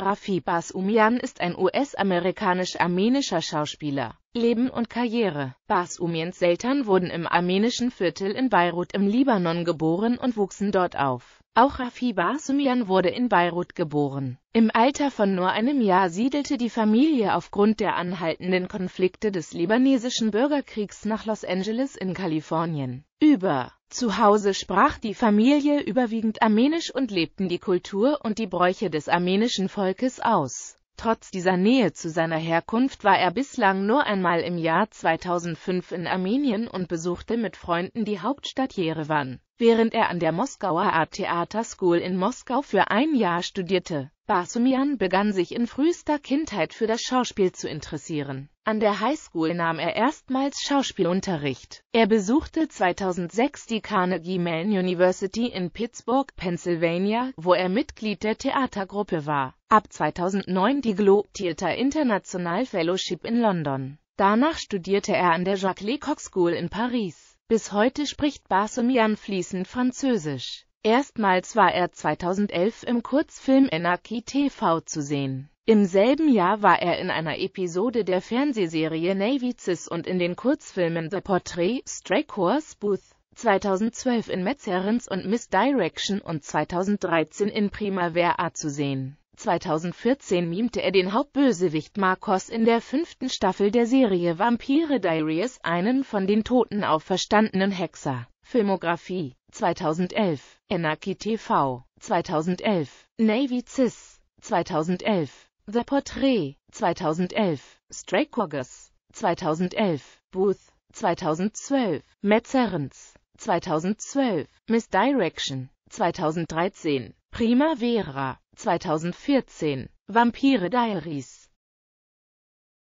Rafi Basumian ist ein US-amerikanisch-armenischer Schauspieler. Leben und Karriere Basumians Eltern wurden im armenischen Viertel in Beirut im Libanon geboren und wuchsen dort auf. Auch Rafi Basumian wurde in Beirut geboren. Im Alter von nur einem Jahr siedelte die Familie aufgrund der anhaltenden Konflikte des libanesischen Bürgerkriegs nach Los Angeles in Kalifornien über. Zu Hause sprach die Familie überwiegend Armenisch und lebten die Kultur und die Bräuche des armenischen Volkes aus. Trotz dieser Nähe zu seiner Herkunft war er bislang nur einmal im Jahr 2005 in Armenien und besuchte mit Freunden die Hauptstadt Jerewan während er an der Moskauer Art Theater School in Moskau für ein Jahr studierte. Basumian begann sich in frühester Kindheit für das Schauspiel zu interessieren. An der High School nahm er erstmals Schauspielunterricht. Er besuchte 2006 die Carnegie Mellon University in Pittsburgh, Pennsylvania, wo er Mitglied der Theatergruppe war. Ab 2009 die Globe Theatre International Fellowship in London. Danach studierte er an der Jacques Lecoq School in Paris. Bis heute spricht Basumian fließend Französisch. Erstmals war er 2011 im Kurzfilm Anarchy TV zu sehen. Im selben Jahr war er in einer Episode der Fernsehserie Navy Cis und in den Kurzfilmen The Portrait, Stray Course Booth, 2012 in Metzerins und Misdirection und 2013 in Primavera zu sehen. 2014 mimte er den Hauptbösewicht Marcos in der fünften Staffel der Serie Vampire Diaries, einen von den Toten auferstandenen Hexer. Filmografie 2011 Anarchy TV 2011 Navy Cis 2011 The Portrait 2011 Stray Coggers 2011 Booth 2012 Metzerens 2012 Misdirection 2013 Primavera 2014. Vampire Diaries